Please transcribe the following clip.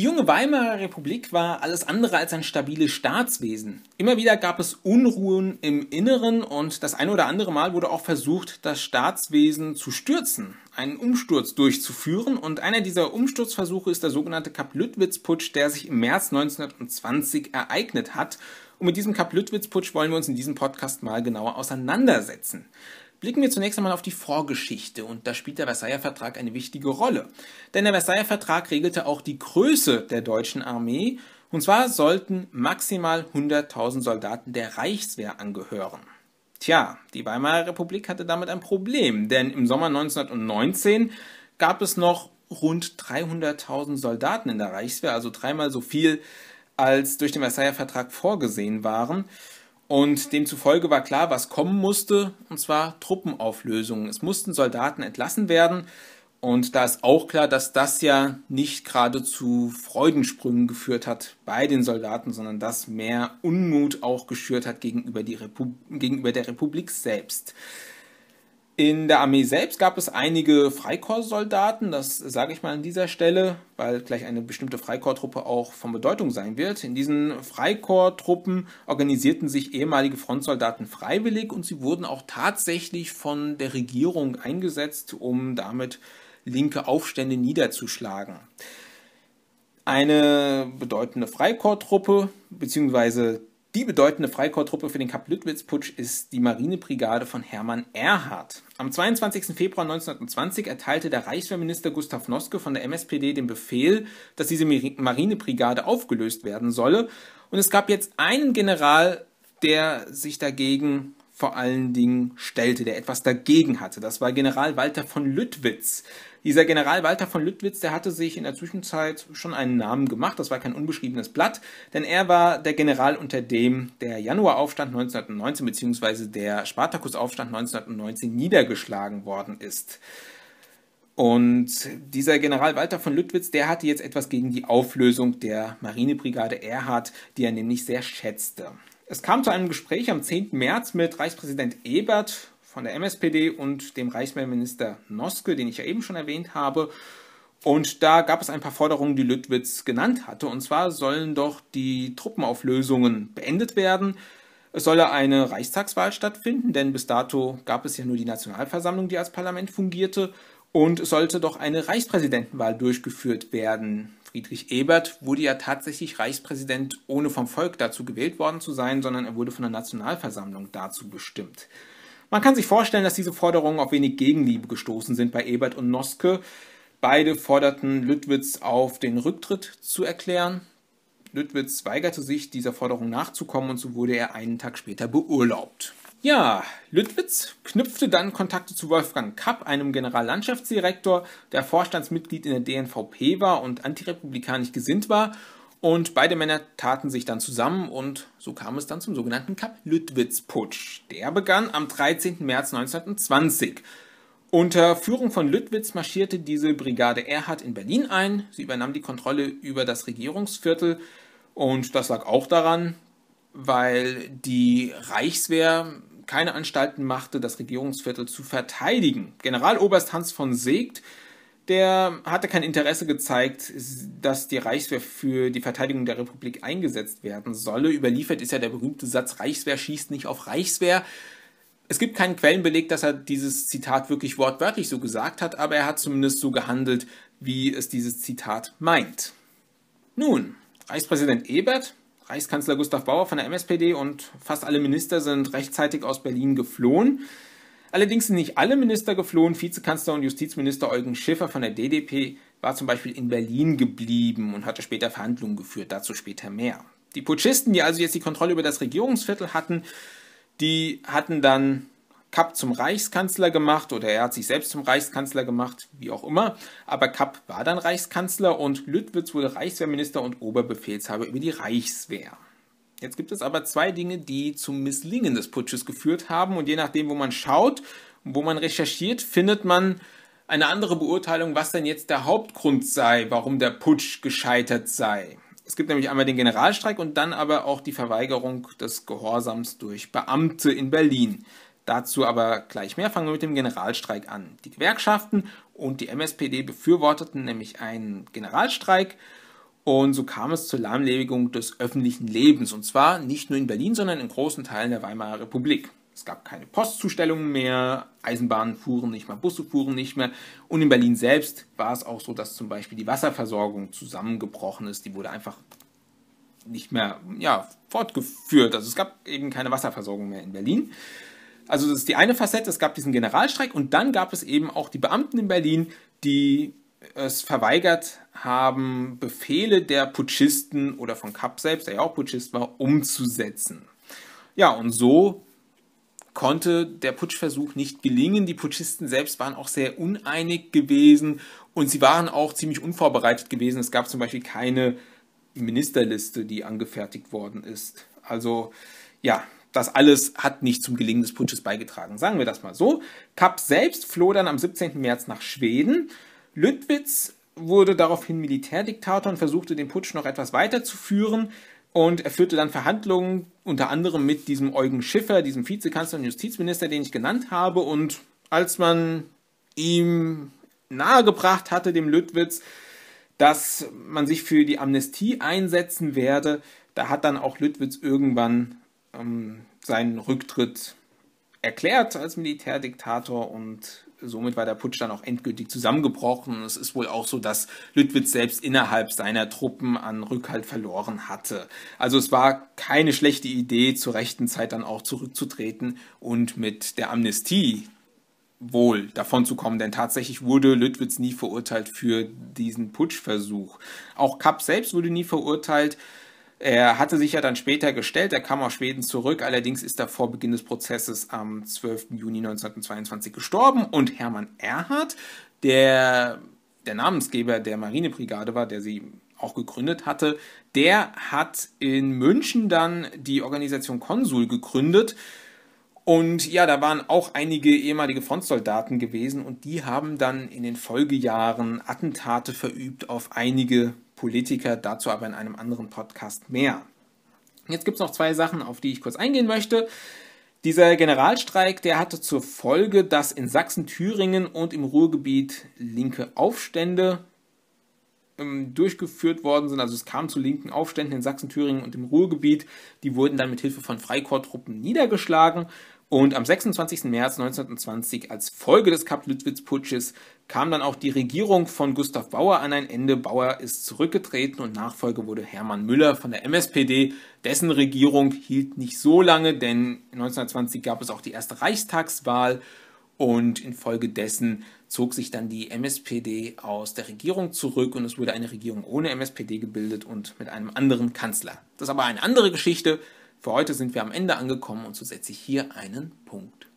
Die junge Weimarer Republik war alles andere als ein stabiles Staatswesen. Immer wieder gab es Unruhen im Inneren und das ein oder andere Mal wurde auch versucht, das Staatswesen zu stürzen, einen Umsturz durchzuführen und einer dieser Umsturzversuche ist der sogenannte kap lüttwitz putsch der sich im März 1920 ereignet hat. Und mit diesem kap lüttwitz putsch wollen wir uns in diesem Podcast mal genauer auseinandersetzen. Blicken wir zunächst einmal auf die Vorgeschichte und da spielt der Versailler Vertrag eine wichtige Rolle. Denn der Versailler Vertrag regelte auch die Größe der deutschen Armee und zwar sollten maximal 100.000 Soldaten der Reichswehr angehören. Tja, die Weimarer Republik hatte damit ein Problem, denn im Sommer 1919 gab es noch rund 300.000 Soldaten in der Reichswehr, also dreimal so viel, als durch den Versailler Vertrag vorgesehen waren. Und demzufolge war klar, was kommen musste, und zwar Truppenauflösungen. Es mussten Soldaten entlassen werden. Und da ist auch klar, dass das ja nicht gerade zu Freudensprüngen geführt hat bei den Soldaten, sondern dass mehr Unmut auch geschürt hat gegenüber, Repu gegenüber der Republik selbst. In der Armee selbst gab es einige Freikorpssoldaten, das sage ich mal an dieser Stelle, weil gleich eine bestimmte Freikorpstruppe auch von Bedeutung sein wird. In diesen Freikorpstruppen organisierten sich ehemalige Frontsoldaten freiwillig und sie wurden auch tatsächlich von der Regierung eingesetzt, um damit linke Aufstände niederzuschlagen. Eine bedeutende Freikorpstruppe bzw. Die bedeutende Freikorps-Truppe für den kap lüttwitz putsch ist die Marinebrigade von Hermann Erhard. Am 22. Februar 1920 erteilte der Reichswehrminister Gustav Noske von der MSPD den Befehl, dass diese Marinebrigade aufgelöst werden solle. Und es gab jetzt einen General, der sich dagegen vor allen Dingen stellte, der etwas dagegen hatte. Das war General Walter von Lüttwitz. Dieser General Walter von Lüttwitz, der hatte sich in der Zwischenzeit schon einen Namen gemacht, das war kein unbeschriebenes Blatt, denn er war der General, unter dem der Januaraufstand 1919 bzw. der Spartakusaufstand 1919 niedergeschlagen worden ist. Und dieser General Walter von Lüttwitz, der hatte jetzt etwas gegen die Auflösung der Marinebrigade Erhard, die er nämlich sehr schätzte. Es kam zu einem Gespräch am 10. März mit Reichspräsident Ebert von der MSPD und dem Reichswehrminister Noske, den ich ja eben schon erwähnt habe. Und da gab es ein paar Forderungen, die Lüttwitz genannt hatte. Und zwar sollen doch die Truppenauflösungen beendet werden. Es solle eine Reichstagswahl stattfinden, denn bis dato gab es ja nur die Nationalversammlung, die als Parlament fungierte. Und es sollte doch eine Reichspräsidentenwahl durchgeführt werden. Friedrich Ebert wurde ja tatsächlich Reichspräsident, ohne vom Volk dazu gewählt worden zu sein, sondern er wurde von der Nationalversammlung dazu bestimmt. Man kann sich vorstellen, dass diese Forderungen auf wenig Gegenliebe gestoßen sind bei Ebert und Noske. Beide forderten Lüttwitz auf, den Rücktritt zu erklären. Lüttwitz weigerte sich, dieser Forderung nachzukommen und so wurde er einen Tag später beurlaubt. Ja, Lüttwitz knüpfte dann Kontakte zu Wolfgang Kapp, einem Generallandschaftsdirektor, der Vorstandsmitglied in der DNVP war und antirepublikanisch gesinnt war. Und beide Männer taten sich dann zusammen und so kam es dann zum sogenannten Kapp-Lüttwitz-Putsch. Der begann am 13. März 1920. Unter Führung von Lüttwitz marschierte diese Brigade Erhard in Berlin ein. Sie übernahm die Kontrolle über das Regierungsviertel und das lag auch daran, weil die Reichswehr keine Anstalten machte, das Regierungsviertel zu verteidigen. Generaloberst Hans von Segt, der hatte kein Interesse gezeigt, dass die Reichswehr für die Verteidigung der Republik eingesetzt werden solle. Überliefert ist ja der berühmte Satz, Reichswehr schießt nicht auf Reichswehr. Es gibt keinen Quellenbeleg, dass er dieses Zitat wirklich wortwörtlich so gesagt hat, aber er hat zumindest so gehandelt, wie es dieses Zitat meint. Nun, Reichspräsident Ebert Reichskanzler Gustav Bauer von der MSPD und fast alle Minister sind rechtzeitig aus Berlin geflohen. Allerdings sind nicht alle Minister geflohen. Vizekanzler und Justizminister Eugen Schiffer von der DDP war zum Beispiel in Berlin geblieben und hatte später Verhandlungen geführt. Dazu später mehr. Die Putschisten, die also jetzt die Kontrolle über das Regierungsviertel hatten, die hatten dann Kapp zum Reichskanzler gemacht oder er hat sich selbst zum Reichskanzler gemacht, wie auch immer. Aber Kapp war dann Reichskanzler und Lüttwitz wurde Reichswehrminister und Oberbefehlshaber über die Reichswehr. Jetzt gibt es aber zwei Dinge, die zum Misslingen des Putsches geführt haben und je nachdem, wo man schaut und wo man recherchiert, findet man eine andere Beurteilung, was denn jetzt der Hauptgrund sei, warum der Putsch gescheitert sei. Es gibt nämlich einmal den Generalstreik und dann aber auch die Verweigerung des Gehorsams durch Beamte in Berlin. Dazu aber gleich mehr fangen wir mit dem Generalstreik an. Die Gewerkschaften und die MSPD befürworteten nämlich einen Generalstreik und so kam es zur Lahmlegung des öffentlichen Lebens und zwar nicht nur in Berlin, sondern in großen Teilen der Weimarer Republik. Es gab keine Postzustellungen mehr, Eisenbahnen fuhren nicht mehr, Busse fuhren nicht mehr. Und in Berlin selbst war es auch so, dass zum Beispiel die Wasserversorgung zusammengebrochen ist. Die wurde einfach nicht mehr ja, fortgeführt. Also es gab eben keine Wasserversorgung mehr in Berlin. Also das ist die eine Facette, es gab diesen Generalstreik und dann gab es eben auch die Beamten in Berlin, die es verweigert haben, Befehle der Putschisten oder von Kapp selbst, der ja auch Putschist war, umzusetzen. Ja, und so konnte der Putschversuch nicht gelingen. Die Putschisten selbst waren auch sehr uneinig gewesen und sie waren auch ziemlich unvorbereitet gewesen. Es gab zum Beispiel keine Ministerliste, die angefertigt worden ist. Also ja, das alles hat nicht zum Gelingen des Putsches beigetragen. Sagen wir das mal so. Kapp selbst floh dann am 17. März nach Schweden. Lüttwitz wurde daraufhin Militärdiktator und versuchte den Putsch noch etwas weiterzuführen. Und er führte dann Verhandlungen unter anderem mit diesem Eugen Schiffer, diesem Vizekanzler und Justizminister, den ich genannt habe. Und als man ihm nahegebracht hatte, dem Lüttwitz, dass man sich für die Amnestie einsetzen werde, da hat dann auch Lüttwitz irgendwann ähm, seinen Rücktritt erklärt als Militärdiktator und somit war der Putsch dann auch endgültig zusammengebrochen. Es ist wohl auch so, dass Lüttwitz selbst innerhalb seiner Truppen an Rückhalt verloren hatte. Also es war keine schlechte Idee, zur rechten Zeit dann auch zurückzutreten und mit der Amnestie wohl davon zu kommen, denn tatsächlich wurde Lüttwitz nie verurteilt für diesen Putschversuch. Auch Kapp selbst wurde nie verurteilt. Er hatte sich ja dann später gestellt, er kam aus Schweden zurück, allerdings ist er vor Beginn des Prozesses am 12. Juni 1922 gestorben und Hermann Erhard, der der Namensgeber der Marinebrigade war, der sie auch gegründet hatte, der hat in München dann die Organisation Konsul gegründet. Und ja, da waren auch einige ehemalige Frontsoldaten gewesen und die haben dann in den Folgejahren Attentate verübt auf einige Politiker, dazu aber in einem anderen Podcast mehr. Jetzt gibt es noch zwei Sachen, auf die ich kurz eingehen möchte. Dieser Generalstreik, der hatte zur Folge, dass in Sachsen, Thüringen und im Ruhrgebiet linke Aufstände ähm, durchgeführt worden sind. Also es kam zu linken Aufständen in Sachsen, Thüringen und im Ruhrgebiet. Die wurden dann mit Hilfe von Freikorps-Truppen niedergeschlagen und am 26. März 1920 als Folge des Kapp-Lüttwitz-Putsches kam dann auch die Regierung von Gustav Bauer an ein Ende. Bauer ist zurückgetreten und Nachfolger wurde Hermann Müller von der MSPD. Dessen Regierung hielt nicht so lange, denn 1920 gab es auch die erste Reichstagswahl und infolgedessen zog sich dann die MSPD aus der Regierung zurück und es wurde eine Regierung ohne MSPD gebildet und mit einem anderen Kanzler. Das ist aber eine andere Geschichte. Für heute sind wir am Ende angekommen und so setze ich hier einen Punkt.